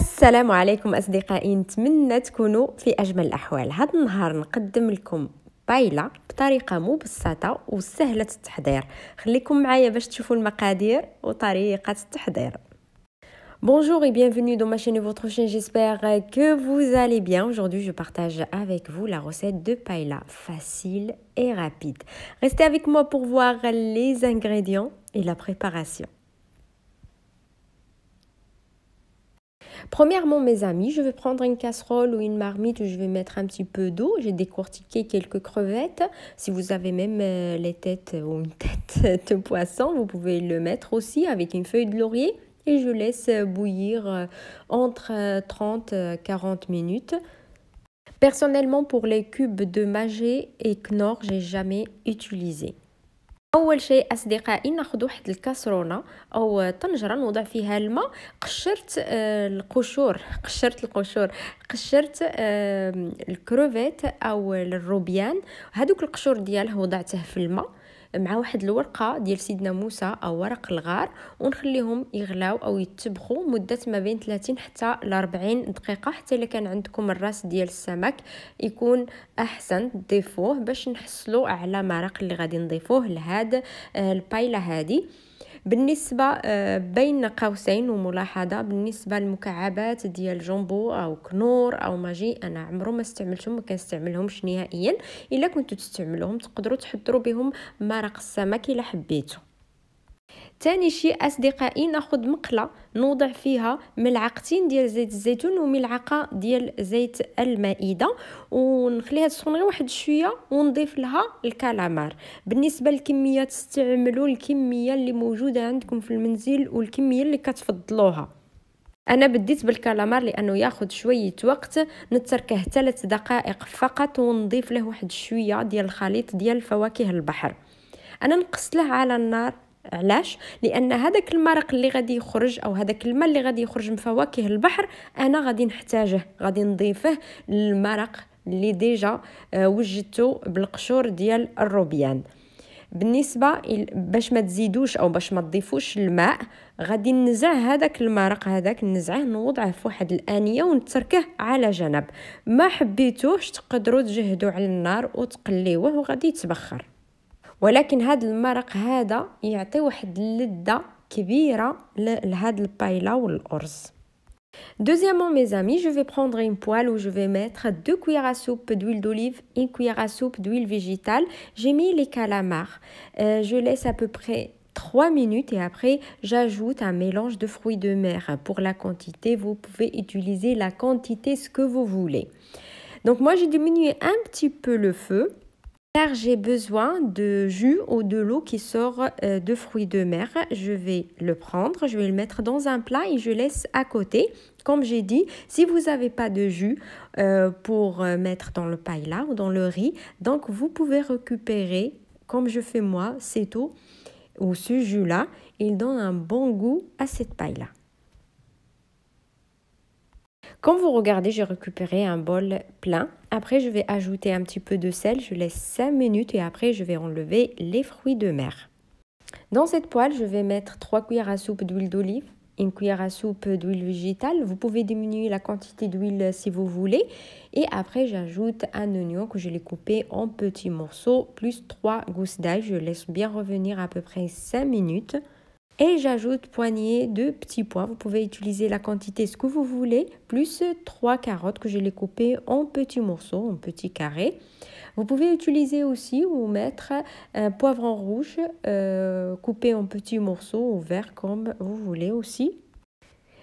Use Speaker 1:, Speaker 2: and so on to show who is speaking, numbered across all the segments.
Speaker 1: السلام عليكم اصدقائي نتمنى تكونوا في اجمل الاحوال هذا النهار نقدم لكم بايلة بطريقة مبسطة وسهلة التحضير خليكم معايا باش تشوفوا المقادير وطريقة التحضير Bonjour et bienvenue dans ma chaîne et votre chaîne, j'espère que vous allez bien. Aujourd'hui, je partage avec vous la recette de paella, facile et rapide. Restez avec moi pour voir les ingrédients et la préparation. Premièrement, mes amis, je vais prendre une casserole ou une marmite où je vais mettre un petit peu d'eau. J'ai décortiqué quelques crevettes. Si vous avez même euh, les têtes ou une tête de poisson, vous pouvez le mettre aussi avec une feuille de laurier et je laisse bouillir euh, entre 30 euh, 40 minutes. Personnellement, pour les cubes de magé et knorr, j'ai jamais utilisé. اول شيء اصدقائي ناخذ واحد الكاسرونه او طنجره نوضع فيها الماء قشرت آه، القشور قشرت القشور قشرت الكروفيت او الروبيان هذوك القشور دياله وضعته في الماء مع واحد الورقه ديال سيدنا موسى او ورق الغار ونخليهم يغلاو او يتبخوا مده ما بين 30 حتى ل 40 دقيقه حتى الا كان عندكم الراس ديال السمك يكون احسن تضيفوه باش نحصلوا على مرق اللي غادي نضيفوه لهاد آه، البايله هذه بالنسبة آه، بين قوسين وملاحظة بالنسبة للمكعبات ديال جومبو أو كنور أو ماجي أنا عمرو ما استعملتهم ما كنستعملهمش نهائيا إلا كنتو تستعملوهم تقدروا تحضروا بهم مرق السمك إلا حبيتو تاني شيء اصدقائي ناخذ مقله نوضع فيها ملعقتين ديال زيت الزيتون وملعقه ديال زيت المائده ونخليها تسخن غير واحد شويه ونضيف لها الكالامار بالنسبه للكميه تستعملوا الكميه اللي موجوده عندكم في المنزل والكميه اللي كتفضلوها انا بديت بالكالامار لانه ياخذ شويه وقت نتركه ثلاث دقائق فقط ونضيف له واحد شويه ديال الخليط ديال فواكه البحر انا نقص له على النار علاش لان هذاك المرق اللي غادي يخرج او هذاك الماء اللي غادي يخرج من فواكه البحر انا غادي نحتاجه غادي نضيفه للمرق اللي ديجا آه، وجدته بالقشور ديال الروبيان بالنسبه باش ما تزيدوش او باش ما تضيفوش الماء غادي نزع هذاك المرق هذاك نزعه نوضعه في واحد الانيه ونتركه على جنب ما حبيتوش تقدروا تجهدوا على النار وتقليوه وغادي يتبخر ولكن Deuxièmement, mes amis, je vais prendre une poêle où je vais mettre deux cuillères à soupe d'huile d'olive, une cuillère à soupe d'huile végétale. J'ai mis les calamars. Euh, je laisse à peu près 3 minutes et après j'ajoute un mélange de fruits de mer. Pour la quantité, vous pouvez utiliser la quantité ce que vous voulez. Donc moi j'ai diminué un petit peu le feu car j'ai besoin de jus ou de l'eau qui sort euh, de fruits de mer. Je vais le prendre, je vais le mettre dans un plat et je laisse à côté. Comme j'ai dit, si vous n'avez pas de jus euh, pour euh, mettre dans le là ou dans le riz, donc vous pouvez récupérer, comme je fais moi, cette eau ou ce jus-là. Il donne un bon goût à cette paille là comme vous regardez, j'ai récupéré un bol plein. Après, je vais ajouter un petit peu de sel. Je laisse 5 minutes et après, je vais enlever les fruits de mer. Dans cette poêle, je vais mettre 3 cuillères à soupe d'huile d'olive, une cuillère à soupe d'huile végétale. Vous pouvez diminuer la quantité d'huile si vous voulez. Et après, j'ajoute un oignon que je l'ai coupé en petits morceaux, plus 3 gousses d'ail. Je laisse bien revenir à peu près 5 minutes. Et j'ajoute poignée de petits pois. Vous pouvez utiliser la quantité ce que vous voulez, plus trois carottes que je l'ai coupées en petits morceaux, en petits carrés. Vous pouvez utiliser aussi ou mettre un poivron rouge euh, coupé en petits morceaux ou vert comme vous voulez aussi.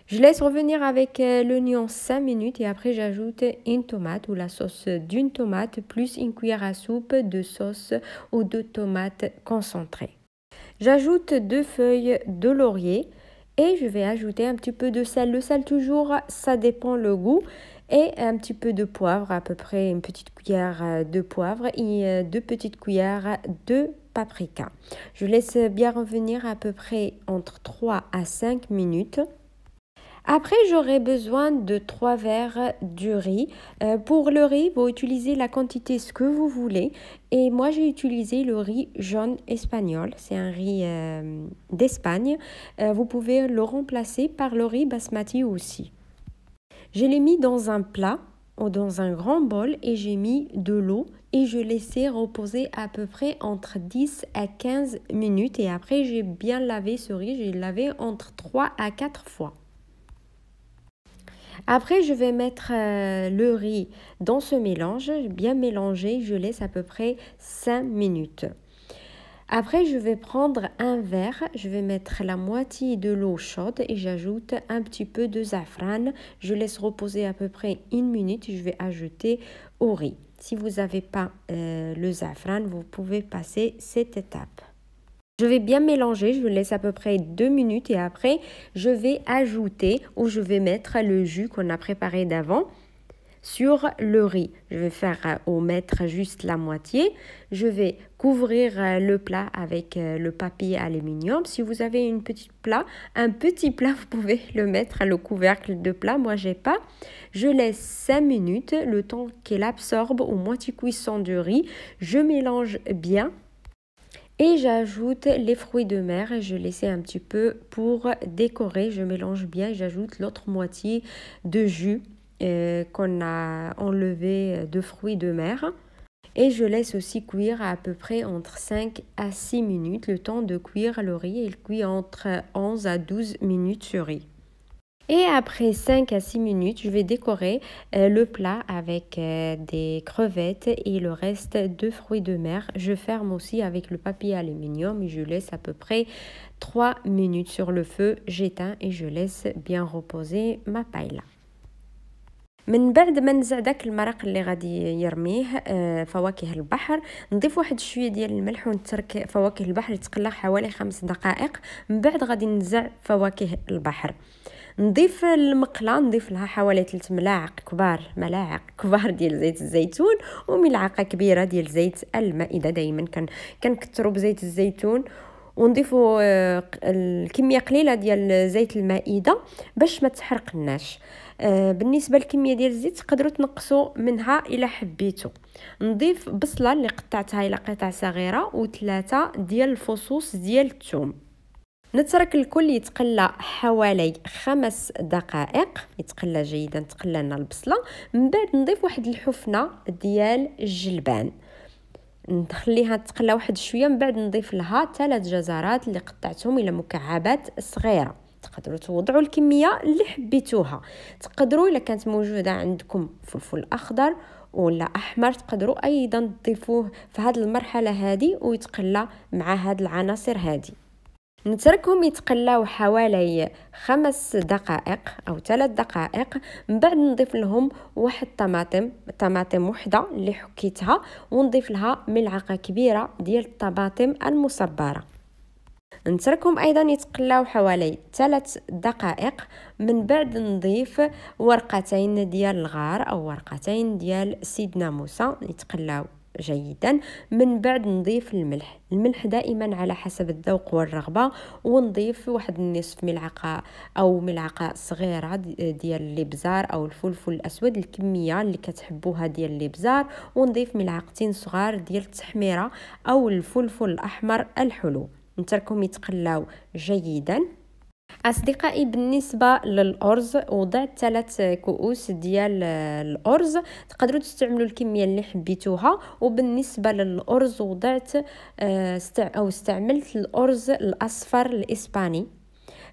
Speaker 1: Je laisse revenir avec euh, l'oignon 5 minutes et après j'ajoute une tomate ou la sauce d'une tomate plus une cuillère à soupe de sauce ou de tomate concentrée. J'ajoute deux feuilles de laurier et je vais ajouter un petit peu de sel. Le sel toujours, ça dépend le goût et un petit peu de poivre, à peu près une petite cuillère euh, de poivre et euh, deux petites cuillères de paprika. Je laisse bien revenir à peu près entre 3 à 5 minutes. Après, j'aurai besoin de 3 verres du riz. Euh, pour le riz, vous utilisez la quantité ce que vous voulez. Et moi, j'ai utilisé le riz jaune espagnol. C'est un riz euh, d'Espagne. Euh, vous pouvez le remplacer par le riz basmati aussi. Je l'ai mis dans un plat ou dans un grand bol et j'ai mis de l'eau et je laissais reposer à peu près entre 10 à 15 minutes et après j'ai bien lavé ce riz, j'ai lavé entre 3 à 4 fois. Après, je vais mettre euh, le riz dans ce mélange, bien mélangé, je laisse à peu près 5 minutes. Après, je vais prendre un verre, je vais mettre la moitié de l'eau chaude et j'ajoute un petit peu de safran. Je laisse reposer à peu près une minute et je vais ajouter au riz. Si vous n'avez pas euh, le safran, vous pouvez passer cette étape. Je vais bien mélanger, je laisse à peu près deux minutes et après, je vais ajouter ou je vais mettre le jus qu'on a préparé d'avant sur le riz. Je vais faire euh, au mettre juste la moitié. Je vais couvrir euh, le plat avec euh, le papier aluminium. Si vous avez une petite plat, un petit plat, vous pouvez le mettre à le couvercle de plat. Moi, j'ai pas. Je laisse 5 minutes, le temps qu'elle absorbe au moitié cuisson du riz. Je mélange bien et j'ajoute les fruits de mer, je laissais un petit peu pour décorer, je mélange bien et j'ajoute l'autre moitié de jus euh, qu'on a enlevé de fruits de mer. Et je laisse aussi cuire à, peu près entre 5 à 6 minutes le temps de cuire le riz. Il cuit entre 11 à 12 minutes ce riz. Et après 5 à 6 minutes, je vais décorer euh, le plat avec euh, des crevettes et le reste de fruits de mer. Je ferme aussi avec le papier aluminium et je laisse à peu près 3 minutes sur le feu. J'éteins et je laisse bien reposer ma paille là. من بعد ما نزع داك المرق اللي غادي يرميه آه، فواكه البحر نضيف واحد شويه ديال الملح ونترك فواكه البحر يتقلى حوالي خمس دقائق من بعد غادي نزع فواكه البحر نضيف المقله نضيف لها حوالي 3 ملاعق كبار ملاعق كبار ديال زيت الزيتون وملعقه كبيره ديال زيت المائده دائما كنكثروا بزيت الزيتون ونضيفوا آه، الكميه قليله ديال زيت المائده باش ما تحرقناش آه، بالنسبه للكميه ديال الزيت تقدروا تنقصوا منها الا حبيتو نضيف بصله اللي قطعتها الى قطع صغيره وثلاثه ديال الفصوص ديال الثوم نترك الكل يتقلى حوالي خمس دقائق يتقلى جيدا تقلى لنا البصله من بعد نضيف واحد الحفنه ديال الجلبان نخليها تقلى واحد شويه من بعد نضيف لها ثلاث جزرات اللي قطعتهم الى مكعبات صغيره تقدروا توضعوا الكميه اللي حبيتوها تقدروا الا كانت موجوده عندكم فلفل اخضر ولا احمر تقدروا ايضا تضيفوه في هذه المرحله هذه ويتقلى مع هاد العناصر هذه نتركهم يتقلاو حوالي خمس دقائق او ثلاث دقائق من بعد نضيف لهم واحد الطماطم طماطم وحده اللي حكيتها ونضيف لها ملعقه كبيره ديال الطماطم المصبره نتركهم ايضا يتقلاو حوالي ثلاث دقائق من بعد نضيف ورقتين ديال الغار او ورقتين ديال سيدنا موسى يتقلاو جيدا من بعد نضيف الملح الملح دائما على حسب الذوق والرغبة ونضيف واحد النصف ملعقة أو ملعقة صغيرة ديال الإبزار أو الفلفل الأسود الكمية اللي كتحبوها ديال الإبزار ونضيف ملعقتين صغار ديال التحميرة أو الفلفل الأحمر الحلو نتركهم يتقلاو جيدا اصدقائي بالنسبه للارز وضعت ثلاث كؤوس ديال الارز تقدروا تستعملوا الكميه اللي حبيتوها وبالنسبه للارز وضعت آه، استع او استعملت الارز الاصفر الاسباني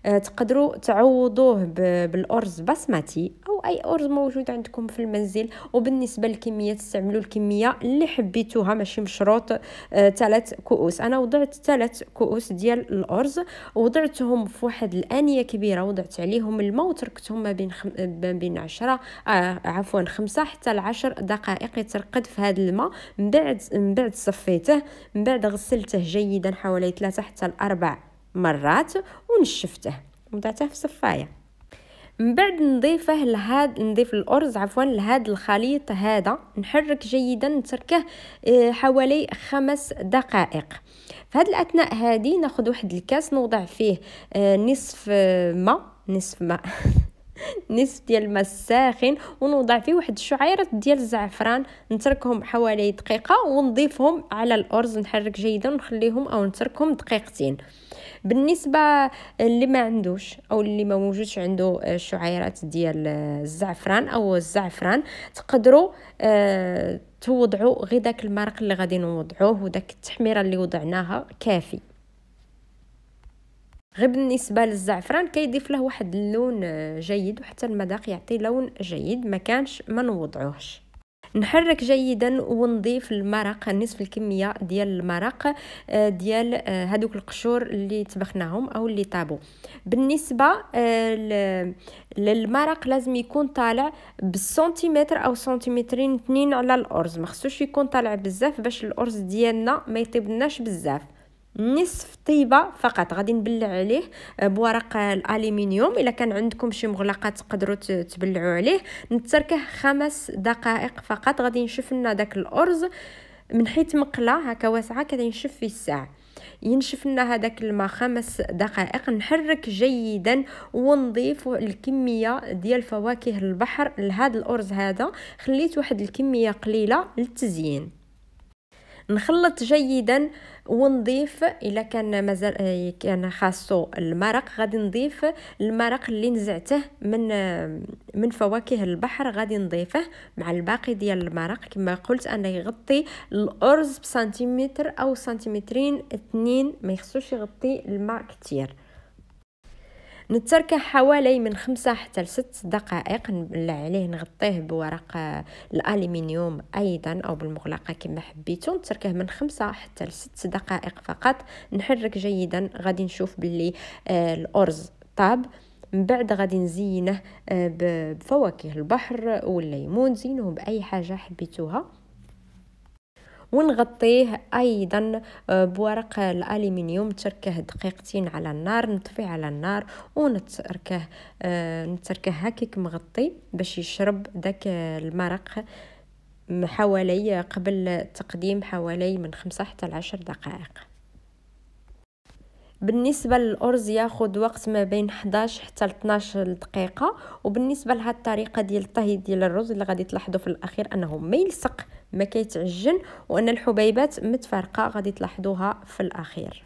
Speaker 1: آه، تقدروا تعوضوه بالارز بسمتي او اي ارز موجود عندكم في المنزل وبالنسبه للكميه تستعملوا الكميه اللي حبيتوها ماشي مشروط ثلاث آه، كؤوس انا وضعت ثلاث كؤوس ديال الارز وضعتهم في واحد الانيه كبيره وضعت عليهم الماء وتركتهم ما بين خم... ما بين 10 آه عفوا 5 حتى ل 10 دقائق يترقد في هذا الماء من بعد من بعد صفيته من بعد غسلته جيدا حوالي 3 حتى ل 4 مرات ونشفته وضعته في صفايه من بعد نضيفه لهاد نضيف الارز عفوا لهاد الخليط هذا نحرك جيدا نتركه آه، حوالي خمس دقائق في هاد الاثناء هذه ناخذ واحد الكاس نوضع فيه آه، نصف ماء نصف ماء نصف ديال الماء الساخن ونوضع فيه واحد الشعيره ديال الزعفران نتركهم حوالي دقيقه ونضيفهم على الارز نحرك جيدا ونخليهم او نتركهم دقيقتين بالنسبه اللي ما عندوش او اللي ما موجودش عنده الشعيرات آه، ديال آه، الزعفران او الزعفران تقدروا آه، توضعوا غير داك المرق اللي غادي نوضعوه وداك التحميره اللي وضعناها كافي غير بالنسبه للزعفران كيضيف له واحد اللون آه، جيد وحتى المذاق يعطي لون جيد ما كانش ما نوضعوهش نحرك جيدا ونضيف المرق نصف الكميه ديال المرق آه، ديال هذوك آه، القشور اللي طبخناهم او اللي طابو بالنسبه للمرق لازم يكون طالع بالسنتيمتر او سنتيمترين اثنين على الارز ما خصوش يكون طالع بزاف باش الارز ديالنا ما يطيبناش بزاف نصف طيبه فقط غادي نبلع عليه بورق الالومنيوم الا كان عندكم شي مغلقات تقدروا تبلعوا عليه نتركه خمس دقائق فقط غادي نشوف لنا داك الارز من حيث مقله هكا واسعه كينشف فيه الساعه ينشف لنا هذاك الماء خمس دقائق نحرك جيدا ونضيف الكميه ديال فواكه البحر لهذا الارز هذا خليت واحد الكميه قليله للتزيين نخلط جيدا ونضيف الا كان مازال آه، كان خاصو المرق غادي نضيف المرق اللي نزعته من آه، من فواكه البحر غادي نضيفه مع الباقي ديال المرق كما قلت انا يغطي الارز بسنتيمتر او سنتيمترين اثنين ما يخصوش يغطي الماء كتير نتركه حوالي من خمسة حتى لست دقائق نبلع عليه نغطيه بورق الالمنيوم ايضا او بالمغلقه كما حبيتو نتركه من خمسة حتى لست دقائق فقط نحرك جيدا غادي نشوف باللي آه الارز طاب من بعد غادي نزينه آه، بفواكه البحر والليمون زينه باي حاجه حبيتوها ونغطيه ايضا آه، بورق الالومنيوم نتركه دقيقتين على النار نطفي على النار ونتركه آه، نتركه هكاك مغطي باش يشرب داك المرق حوالي قبل التقديم حوالي من خمسة حتى لعشر دقائق بالنسبه للارز ياخذ وقت ما بين 11 حتى 12 دقيقه وبالنسبه لهاد الطريقه ديال الطهي ديال الرز اللي غادي تلاحظوا في الاخير انه ما يلصق ما كيتعجن وان الحبيبات متفرقه غادي تلاحظوها في الاخير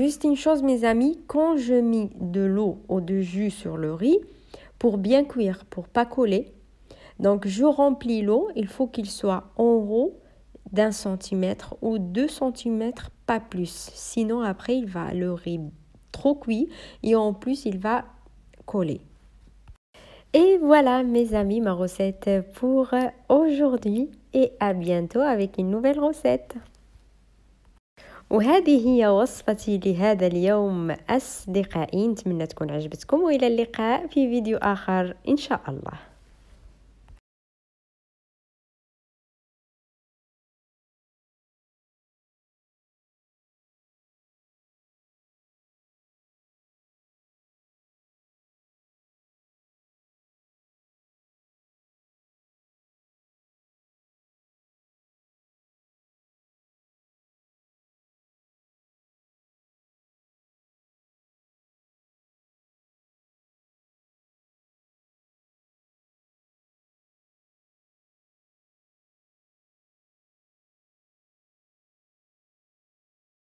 Speaker 1: Juste une chose, mes amis, quand je mets de l'eau ou du jus sur le riz, pour bien cuire, pour pas coller, donc je remplis l'eau, il faut qu'il soit en haut d'un centimètre ou deux centimètres, pas plus. Sinon, après, il va le riz trop cuit et en plus, il va coller. Et voilà, mes amis, ma recette pour aujourd'hui et à bientôt avec une nouvelle recette. وهذه